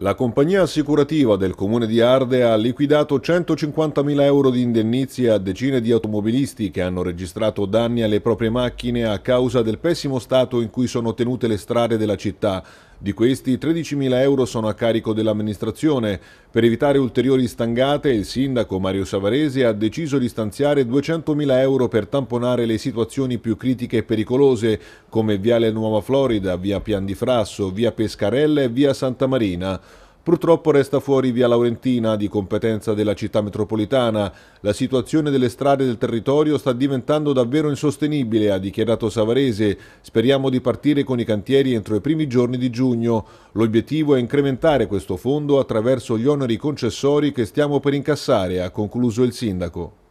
La compagnia assicurativa del comune di Arde ha liquidato 150.000 euro di indennizi a decine di automobilisti che hanno registrato danni alle proprie macchine a causa del pessimo stato in cui sono tenute le strade della città di questi 13.000 euro sono a carico dell'amministrazione. Per evitare ulteriori stangate il sindaco Mario Savarese ha deciso di stanziare 200.000 euro per tamponare le situazioni più critiche e pericolose come Viale Nuova Florida, Via Pian di Frasso, Via Pescarella e Via Santa Marina. Purtroppo resta fuori via Laurentina, di competenza della città metropolitana. La situazione delle strade del territorio sta diventando davvero insostenibile, ha dichiarato Savarese. Speriamo di partire con i cantieri entro i primi giorni di giugno. L'obiettivo è incrementare questo fondo attraverso gli oneri concessori che stiamo per incassare, ha concluso il sindaco.